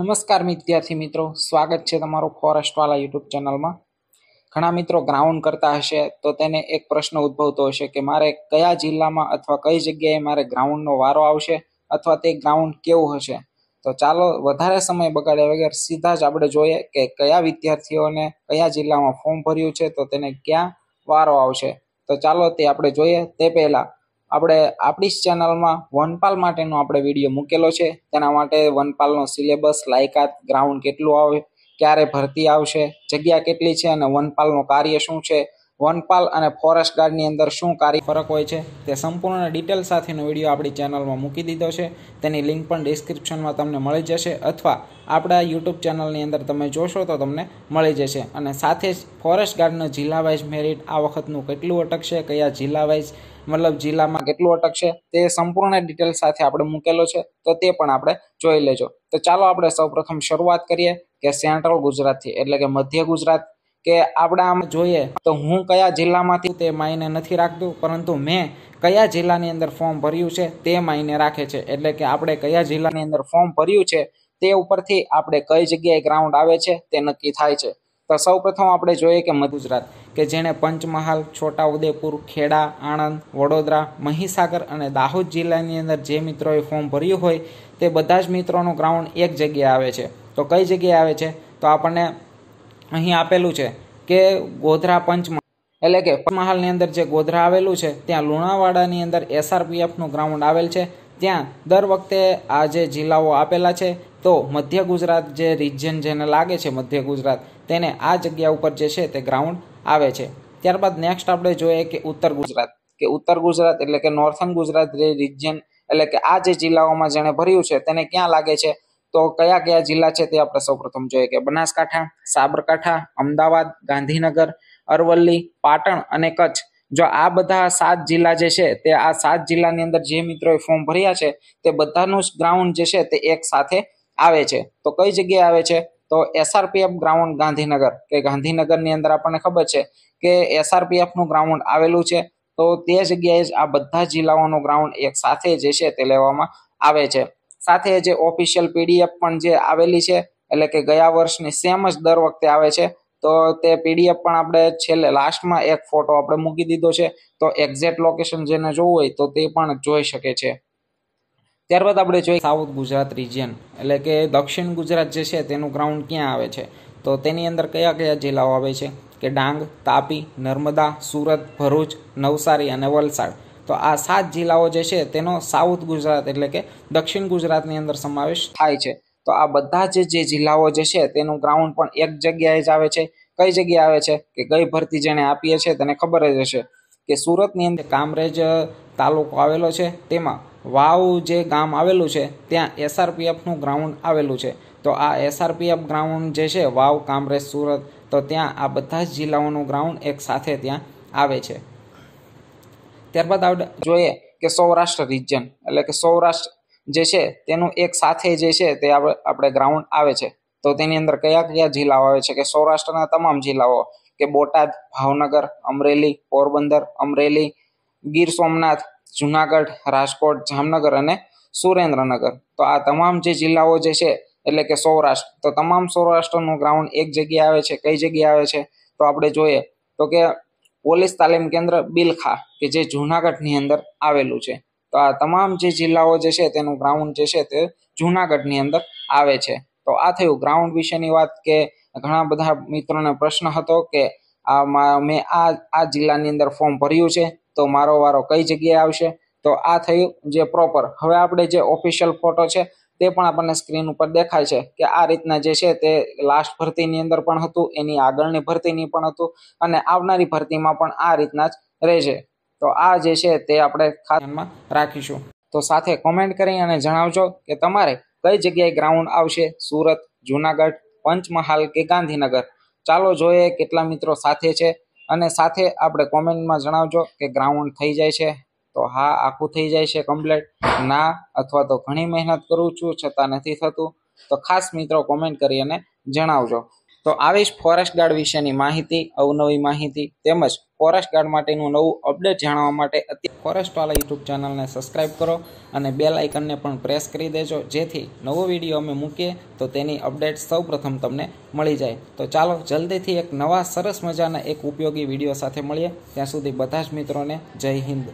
નમસ્કાર વિદ્યાર્થી મિત્રો સ્વાગત છે તમારું ફોરેસ્ટવાલા યુટ્યુબ ચેનલમાં ઘણા મિત્રો ગ્રાઉન્ડ કરતા હશે તો તેને એક પ્રશ્ન ઉદ્ભવતો હશે કે મારે કયા જિલ્લામાં અથવા કઈ જગ્યાએ મારે ગ્રાઉન્ડનો વારો આવશે અથવા તે ગ્રાઉન્ડ કેવું હશે તો ચાલો વધારે સમય બગાડ્યા વગર સીધા જ આપણે જોઈએ કે કયા વિદ્યાર્થીઓને કયા જિલ્લામાં ફોર્મ ભર્યું છે તો તેને ક્યાં વારો આવશે તો ચાલો તે આપણે જોઈએ તે પહેલાં આપણે આપણી જ ચેનલમાં વનપાલ માટેનો આપણે વિડીયો મૂકેલો છે તેના માટે વનપાલનો સિલેબસ લાયકાત ગ્રાઉન્ડ કેટલું આવે ક્યારે ભરતી આવશે જગ્યા કેટલી છે અને વનપાલનું કાર્ય શું છે વનપાલ અને ફોરેસ્ટ ગાર્ડની અંદર શું કાર્ય ફરક હોય છે તે સંપૂર્ણ ડિટેલ સાથેનો વિડીયો આપણી ચેનલમાં મૂકી દીધો છે તેની લિંક પણ ડિસ્ક્રિપ્શનમાં તમને મળી જશે અથવા આપણા યુટ્યુબ ચેનલની અંદર તમે જોશો તો તમને મળી જશે અને સાથે જ ફોરેસ્ટ ગાર્ડનો જિલ્લા વાઇઝ મેરિટ આ વખતનું કેટલું અટકશે કયા જિલ્લા વાઇઝ મતલબ જિલ્લામાં કેટલું અટકશે તે સંપૂર્ણ ડિટેલ સાથે આપણે મૂકેલો છે તો તે પણ આપણે જોઈ લેજો તો ચાલો આપણે સૌપ્રથમ શરૂઆત કરીએ કે સેન્ટ્રલ ગુજરાતથી એટલે કે મધ્ય ગુજરાત કે આપણે આમ જોઈએ તો હું કયા જિલ્લામાંથી તે માયને નથી રાખતું પરંતુ મેં કયા જિલ્લાની અંદર ફોર્મ ભર્યું છે તે માયને રાખે છે એટલે કે આપણે કયા જિલ્લાની અંદર ફોર્મ ભર્યું છે તે ઉપરથી આપણે કઈ જગ્યાએ ગ્રાઉન્ડ આવે છે તે નક્કી થાય છે તો સૌ પ્રથમ આપણે જોઈએ કે મધુજરાત કે જેણે પંચમહાલ છોટાઉદેપુર ખેડા આણંદ વડોદરા મહીસાગર અને દાહોદ જિલ્લાની અંદર જે મિત્રોએ ફોર્મ ભર્યું હોય તે બધા જ મિત્રોનું ગ્રાઉન્ડ એક જગ્યાએ આવે છે તો કઈ જગ્યાએ આવે છે તો આપણને અહીં આપેલું છે કે ગોધરા પંચમહાલ એટલે કે પંચમહાલની અંદર જે ગોધરા આવેલું છે ત્યાં લુણાવાડાની અંદર એસઆરપીએફનું ગ્રાઉન્ડ આવેલ છે ત્યાં દર વખતે આ જે જિલ્લાઓ આપેલા છે તો મધ્ય ગુજરાત જે રિજિયન જેને લાગે છે મધ્ય ગુજરાત તેને આ જગ્યા ઉપર જે છે તે ગ્રાઉન્ડ આવે છે ત્યારબાદ નેક્સ્ટ આપણે જોઈએ કે ઉત્તર ગુજરાત કે ઉત્તર ગુજરાત એટલે કે નોર્થન ગુજરાત જે રિજિયન એટલે કે આ જે જિલ્લાઓમાં જેણે ભર્યું છે તેને ક્યાં લાગે છે તો કયા કયા જિલ્લા છે તે આપણે સૌપ્રથમ જોઈએ કે બનાસકાંઠા સાબરકાંઠા અમદાવાદ ગાંધીનગર અરવલ્લી પાટણ અને કચ્છ જો આ બધા સાત જિલ્લા જે છે તે આ સાત જિલ્લાની અંદર જે મિત્રોએ ફોર્મ ભર્યા છે તે બધાનું જ ગ્રાઉન્ડ જે છે તે એક સાથે આવે છે તો કઈ જગ્યાએ આવે છે તો એસઆરપીએફ ગ્રાઉન્ડ ગાંધીનગર કે ગાંધીનગરની અંદર આપણને ખબર છે કે એસઆરપીએફનું ગ્રાઉન્ડ આવેલું છે તો તે જગ્યાએ જ આ બધા જિલ્લાઓનું ગ્રાઉન્ડ એક સાથે જે છે તે લેવામાં આવે છે સાથે જે ઓફિશિયલ પીડીએફ પણ જે આવેલી છે એટલે કે ગયા વર્ષની સેમ જ દર વખતે આવે છે તો તે પીડીએફ પણ આપણે છેલ્લે લાસ્ટમાં એક ફોટો આપણે મૂકી દીધો છે તો એક્ઝેક્ટ લોકેશન જેને જોવું હોય તો તે પણ જોઈ શકે છે ત્યારબાદ આપણે જોઈએ સાઉથ ગુજરાત રિજિયન એટલે કે દક્ષિણ ગુજરાત જે છે તેનું ગ્રાઉન્ડ ક્યાં આવે છે તો તેની અંદર કયા કયા જિલ્લાઓ આવે છે કે ડાંગ તાપી નર્મદા સુરત ભરૂચ નવસારી અને વલસાડ તો આ સાત જિલ્લાઓ જે છે તેનો સાઉથ ગુજરાત એટલે કે દક્ષિણ ગુજરાતની અંદર સમાવેશ થાય છે તો આ બધા જ જે જિલ્લાઓ જે છે તેનું ગ્રાઉન્ડ પણ એક જગ્યાએ જ આવે છે કઈ જગ્યાએ આવે છે કે કઈ ભરતી જેને આપીએ છે તેને ખબર જ હશે કે સુરતની અંદર કામરેજ તાલુકો આવેલો છે તેમાં વાવ જે ગામ આવેલું છે ત્યાં એસઆરપીએફનું ગ્રાઉન્ડ આવેલું છે તો આ એસઆરપીએફ ગ્રાઉન્ડ જે છે વાવ કામરેજ સુરત તો ત્યાં આ બધા જ જિલ્લાઓનું ગ્રાઉન્ડ એક સાથે ત્યાં આવે છે ત્યારબાદ આપણે જોઈએ કે સૌરાષ્ટ્ર રિજન એટલે કે સૌરાષ્ટ્ર જે છે તેનું એક સાથે જે છે તે આપણે ગ્રાઉન્ડ આવે છે તો તેની અંદર કયા કયા જિલ્લાઓ આવે છે કે સૌરાષ્ટ્રના તમામ જિલ્લાઓ કે બોટાદ ભાવનગર અમરેલી પોરબંદર અમરેલી ગીર સોમનાથ જુનાગઢ રાજકોટ જામનગર અને સુરેન્દ્રનગર તો આ તમામ જે જિલ્લાઓ જે છે એટલે કે સૌરાષ્ટ્ર તો તમામ સૌરાષ્ટ્રનું ગ્રાઉન્ડ એક જગ્યાએ આવે છે કઈ જગ્યાએ આવે છે તો આપણે જોઈએ તો કે પોલીસ તાલીમ કેન્દ્ર બિલખા કે જે જુનાગઢની અંદર આવેલું છે તો આ તમામ જે જિલ્લાઓ જે છે તેનું ગ્રાઉન્ડ જે છે તે જુનાગઢની અંદર આવે છે તો આ થયું ગ્રાઉન્ડ વિશેની વાત કે ઘણા બધા મિત્રોને પ્રશ્ન હતો કે આ મેં આ આ જિલ્લાની અંદર ફોર્મ ભર્યું છે તો મારો વારો કઈ જગ્યાએ આવશે તો આ થયું જે પ્રોપર હવે આપણે જે ઓફિશિયલ ફોટો છે તે પણ આપણને સ્ક્રીન ઉપર દેખાય છે કે આ રીતના જે છે તે લાસ્ટ ભરતીની અંદર પણ હતું એની આગળની ભરતીની પણ હતું અને આવનારી ભરતીમાં પણ આ રીતના જ રહેશે તો આ જે છે તે આપણે ખાતામાં રાખીશું તો સાથે કોમેન્ટ કરી અને જણાવજો કે તમારે કઈ જગ્યાએ ગ્રાઉન્ડ આવશે સુરત જુનાગઢ પંચમહાલ કે ગાંધીનગર ચાલો જોઈએ કેટલા મિત્રો સાથે છે અને સાથે આપણે કોમેન્ટમાં જણાવજો કે ગ્રાઉન્ડ થઈ જાય છે તો હા આખું થઈ જાય છે કમ્પ્લેટ ના અથવા તો ઘણી મહેનત કરું છું છતાં નથી થતું તો ખાસ મિત્રો કોમેન્ટ કરી અને જણાવજો તો આવી જ ફોરેસ્ટ ગાર્ડ વિશેની માહિતી અવનવી માહિતી તેમજ ફોરેસ્ટ ગાર્ડ માટેનું નવું અપડેટ જાણવા માટે અત્યારે ફોરેસ્ટવાલા યુટ્યુબ ચેનલને સબસ્ક્રાઈબ કરો અને બેલ આઇકનને પણ પ્રેસ કરી દેજો જેથી નવો વિડીયો અમે મૂકીએ તો તેની અપડેટ સૌ પ્રથમ તમને મળી જાય તો ચાલો જલ્દીથી એક નવા સરસ મજાના એક ઉપયોગી વિડીયો સાથે મળીએ ત્યાં સુધી બધા જ મિત્રોને જય હિન્દ